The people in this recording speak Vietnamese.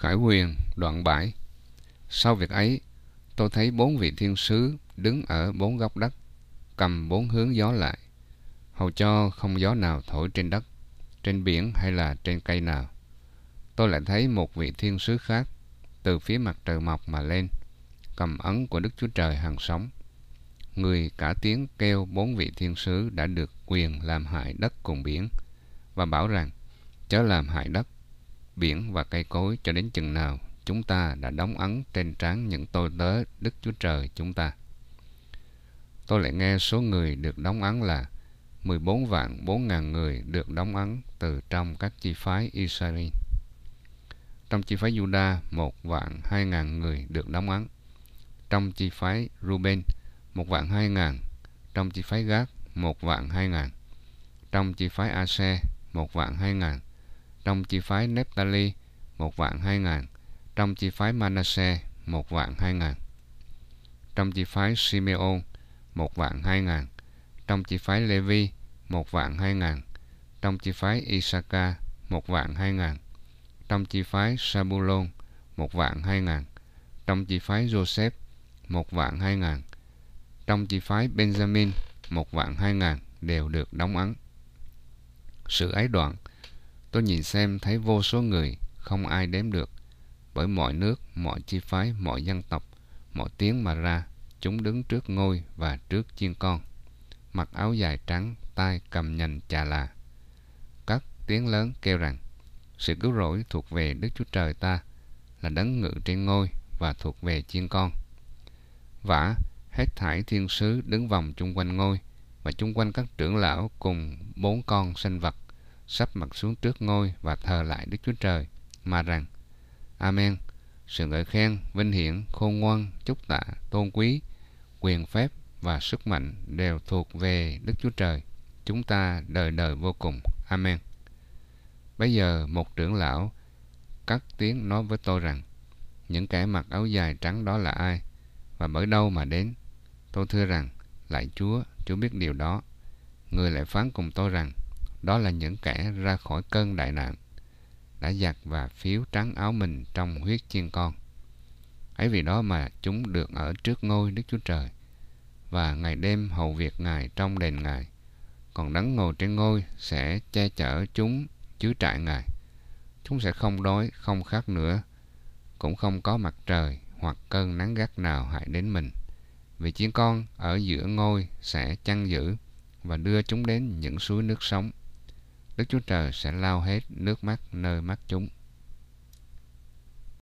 Khải Huyền, đoạn 7 Sau việc ấy, tôi thấy bốn vị thiên sứ đứng ở bốn góc đất, cầm bốn hướng gió lại, hầu cho không gió nào thổi trên đất, trên biển hay là trên cây nào. Tôi lại thấy một vị thiên sứ khác từ phía mặt trời mọc mà lên, cầm ấn của Đức Chúa Trời hàng sống. Người cả tiếng kêu bốn vị thiên sứ đã được quyền làm hại đất cùng biển và bảo rằng chớ làm hại đất biển và cây cối cho đến chừng nào chúng ta đã đóng ấn trên trán những tôi tớ Đức Chúa Trời chúng ta. Tôi lại nghe số người được đóng ấn là 14 vạn 4 ngàn người được đóng ấn từ trong các chi phái Israel. Trong chi phái Juda, một vạn hai ngàn người được đóng ấn. Trong chi phái Ruben, một vạn hai ngàn. Trong chi phái Gác, một vạn hai ngàn. Trong chi phái Ase, một vạn hai ngàn trong chi phái Nephtali một vạn hai ngàn, trong chi phái Manasseh một vạn hai ngàn, trong chi phái Simeon một vạn hai ngàn, trong chi phái Levi một vạn hai ngàn, trong chi phái Isaka một vạn hai ngàn, trong chi phái Sabulon một vạn hai ngàn, trong chi phái Joseph một vạn hai ngàn, trong chi phái Benjamin một vạn hai ngàn đều được đóng ấn. Sự ái đoạn Tôi nhìn xem thấy vô số người, không ai đếm được. Bởi mọi nước, mọi chi phái, mọi dân tộc, mọi tiếng mà ra, chúng đứng trước ngôi và trước chiên con. Mặc áo dài trắng, tay cầm nhành chà là. Các tiếng lớn kêu rằng, sự cứu rỗi thuộc về Đức Chúa Trời ta, là đấng ngự trên ngôi và thuộc về chiên con. Vả, hết thải thiên sứ đứng vòng chung quanh ngôi và chung quanh các trưởng lão cùng bốn con sinh vật sắp mặt xuống trước ngôi và thờ lại Đức Chúa Trời, mà rằng Amen, sự ngợi khen, vinh hiển, khôn ngoan, chúc tạ, tôn quý, quyền phép và sức mạnh đều thuộc về Đức Chúa Trời, chúng ta đời đời vô cùng. Amen. Bây giờ một trưởng lão cắt tiếng nói với tôi rằng những kẻ mặc áo dài trắng đó là ai và bởi đâu mà đến. Tôi thưa rằng, lại Chúa, Chúa biết điều đó. Người lại phán cùng tôi rằng, đó là những kẻ ra khỏi cơn đại nạn đã giặt và phiếu trắng áo mình trong huyết chiên con ấy vì đó mà chúng được ở trước ngôi đức chúa trời và ngày đêm hầu việc ngài trong đền ngài còn đấng ngồi trên ngôi sẽ che chở chúng chứa trại ngài chúng sẽ không đói không khát nữa cũng không có mặt trời hoặc cơn nắng gắt nào hại đến mình vì chiến con ở giữa ngôi sẽ chăn giữ và đưa chúng đến những suối nước sống Đức Chúa Trời sẽ lau hết nước mắt nơi mắt chúng.